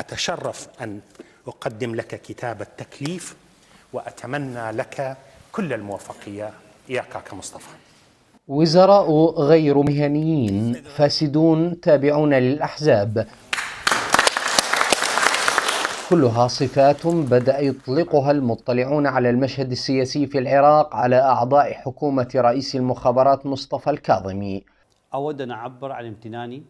أتشرف أن أقدم لك كتاب التكليف وأتمنى لك كل الموفقية يا كاكا مصطفى وزراء غير مهنيين فاسدون تابعون للأحزاب كلها صفات بدأ يطلقها المطلعون على المشهد السياسي في العراق على أعضاء حكومة رئيس المخابرات مصطفى الكاظمي أود أن أعبر عن امتناني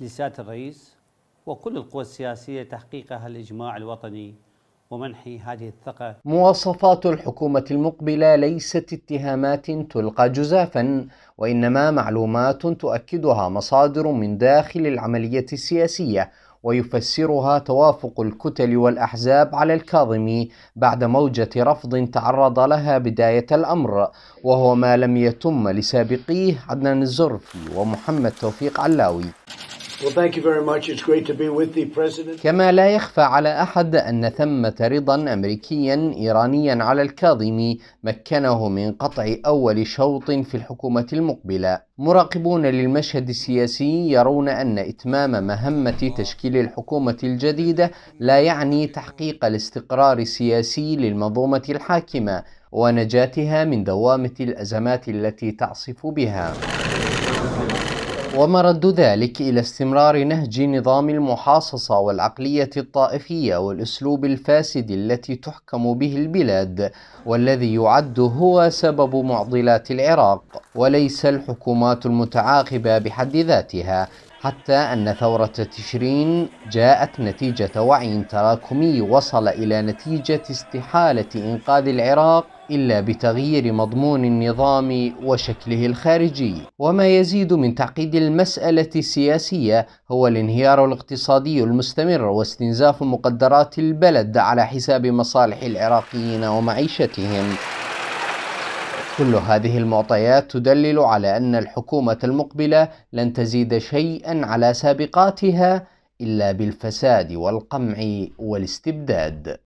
لسيادة الرئيس وكل القوى السياسية تحقيقها الإجماع الوطني ومنح هذه الثقة مواصفات الحكومة المقبلة ليست اتهامات تلقى جزافا وإنما معلومات تؤكدها مصادر من داخل العملية السياسية ويفسرها توافق الكتل والأحزاب على الكاظمي بعد موجة رفض تعرض لها بداية الأمر وهو ما لم يتم لسابقيه عدنان الزرفي ومحمد توفيق علاوي كما لا يخفى على أحد أن ثمة رضا أمريكيا إيرانيا على الكاظمي مكنه من قطع أول شوط في الحكومة المقبلة مراقبون للمشهد السياسي يرون أن إتمام مهمة تشكيل الحكومة الجديدة لا يعني تحقيق الاستقرار السياسي للمنظومة الحاكمة ونجاتها من دوامة الأزمات التي تعصف بها ومرد ذلك إلى استمرار نهج نظام المحاصصة والعقلية الطائفية والأسلوب الفاسد التي تحكم به البلاد والذي يعد هو سبب معضلات العراق وليس الحكومات المتعاقبة بحد ذاتها حتى أن ثورة تشرين جاءت نتيجة وعي تراكمي وصل إلى نتيجة استحالة إنقاذ العراق إلا بتغيير مضمون النظام وشكله الخارجي وما يزيد من تعقيد المسألة السياسية هو الانهيار الاقتصادي المستمر واستنزاف مقدرات البلد على حساب مصالح العراقيين ومعيشتهم كل هذه المعطيات تدلل على أن الحكومة المقبلة لن تزيد شيئا على سابقاتها إلا بالفساد والقمع والاستبداد